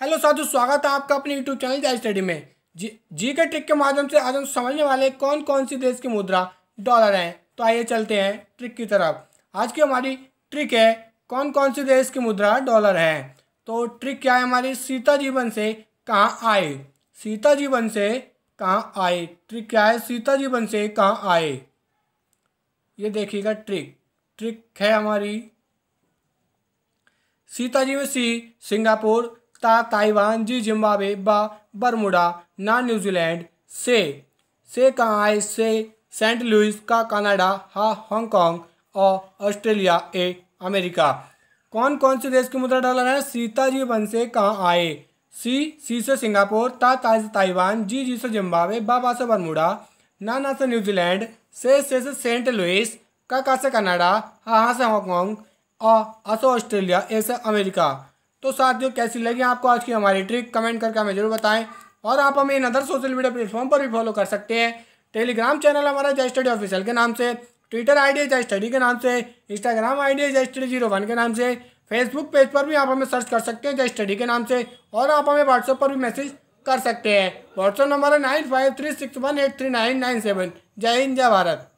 hello साधु स्वागत है आपका अपने यूट्यूब चैनल जय स्टडी में जी जी के ट्रिक के माध्यम से आज हम समझने वाले कौन कौन सी देश की मुद्रा डॉलर हैं तो आइए चलते हैं ट्रिक की तरफ आज की हमारी ट्रिक है कौन कौन सी देश की मुद्रा डॉलर है तो ट्रिक क्या है हमारी सीता जीवन से कहाँ आए सीता जीवन से कहाँ आए ट्रिक क्या है सीता जीवन से कहाँ आए ये देखिएगा ट्रिक ट्रिक है हमारी सीता जीवन सी सिंगापुर ता ताइवान जी जिम्बाबे बा बरमुडा ना न्यूजीलैंड से से कहाँ आए से सेंट लुइस का कनाडा हा हांगकांग और ऑस्ट्रेलिया ए अमेरिका कौन कौन से देश की मुद्रा डॉलर है सीता जी वन से कहाँ आए सी सी से सिंगापुर ता ता से ताइवान जी जी से जिम्बाब्वे बाबा से बरमुडा ना ना से न्यूजीलैंड से से से सेंट लुइस का का से कनाडा हा हा से हांगकांग और असो ऑस्ट्रेलिया ए से अमेरिका तो साथियों कैसी लगी आपको आज की हमारी ट्रिक कमेंट करके हमें जरूर बताएं और आप हमें in other social media platform पर भी फॉलो कर सकते हैं टेलीग्राम चैनल हमारा जय स्टडी ऑफिशियल के नाम से ट्विटर आई डी जय स्टडी के नाम से Instagram ID Jai study zero जीरो वन के नाम से फेसबुक पेज पर भी आप हमें सर्च कर सकते हैं जय स्टडी के नाम से और आप हमें व्हाट्सएप पर भी मैसेज कर सकते हैं व्हाट्सएप नंबर है nine five three six one eight three nine nine seven जय हिंद जय भारत